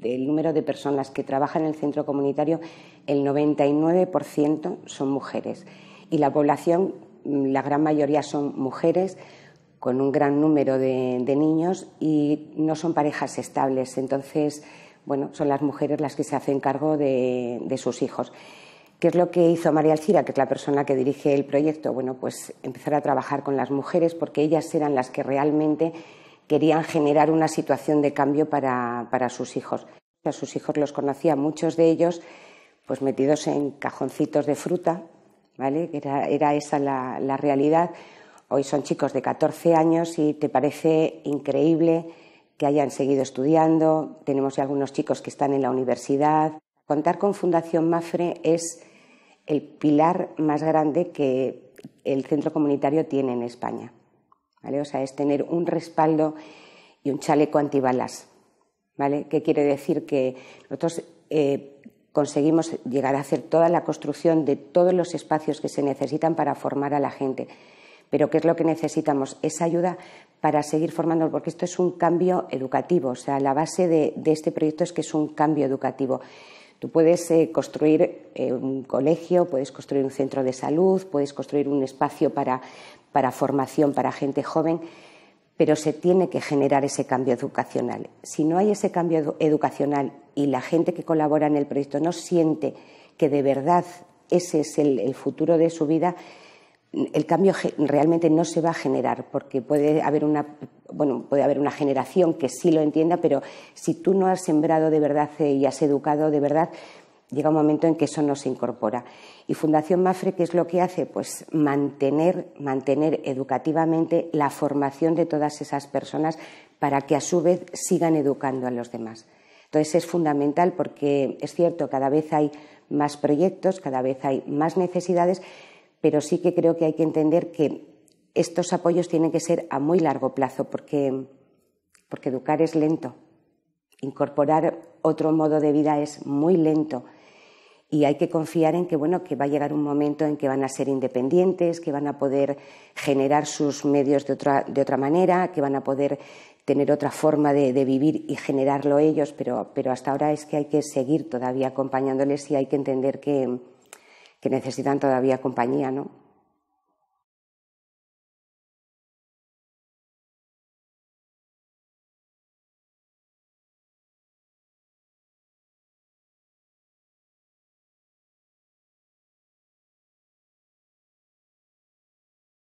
del número de personas que trabajan en el centro comunitario, el 99% son mujeres. Y la población, mm, la gran mayoría son mujeres, con un gran número de, niños y no son parejas estables. Entonces, bueno, son las mujeres las que se hacen cargo de, de sus hijos. ¿Qué es lo que hizo María Alcira, que es la persona que dirige el proyecto? Bueno, pues empezar a trabajar con las mujeres porque ellas eran las que realmente querían generar una situación de cambio para, sus hijos. A sus hijos los conocía, muchos de ellos, pues metidos en cajoncitos de fruta, ¿vale? Era, esa la, la realidad. Hoy son chicos de 14 años y te parece increíble que hayan seguido estudiando. Tenemos algunos chicos que están en la universidad. Contar con Fundación Mafre es el pilar más grande que el centro comunitario tiene en España. O sea, es tener un respaldo y un chaleco antibalas, ¿vale? ¿Qué quiere decir? Que nosotros eh, conseguimos llegar a hacer toda la construcción de todos los espacios que se necesitan para formar a la gente. Pero ¿qué es lo que necesitamos? Es ayuda para seguir formando, porque esto es un cambio educativo. O sea, la base de, este proyecto es que es un cambio educativo. Tú puedes eh, construir eh, un colegio, puedes construir un centro de salud, puedes construir un espacio para, formación para gente joven, pero se tiene que generar ese cambio educacional. Si no hay ese cambio educacional y la gente que colabora en el proyecto no siente que de verdad ese es el, el futuro de su vida, el cambio realmente no se va a generar porque puede haber una bueno puede haber una generación que sí lo entienda pero si tú no has sembrado de verdad eh, y has educado de verdad llega un momento en que eso no se incorpora. Y Fundación Mafre, ¿qué es lo que hace? Pues mantener, educativamente la formación de todas esas personas para que a su vez sigan educando a los demás. Entonces es fundamental porque es cierto, cada vez hay más proyectos, cada vez hay más necesidades, pero sí que creo que hay que entender que estos apoyos tienen que ser a muy largo plazo porque educar es lento, incorporar otro modo de vida es muy lento y hay que confiar en que bueno que va a llegar un momento en que van a ser independientes que van a poder generar sus medios de otra de otra manera que van a poder tener otra forma de, vivir y generarlo ellos pero hasta ahora es que hay que seguir todavía acompañándoles y hay que entender que, que necesitan todavía compañía no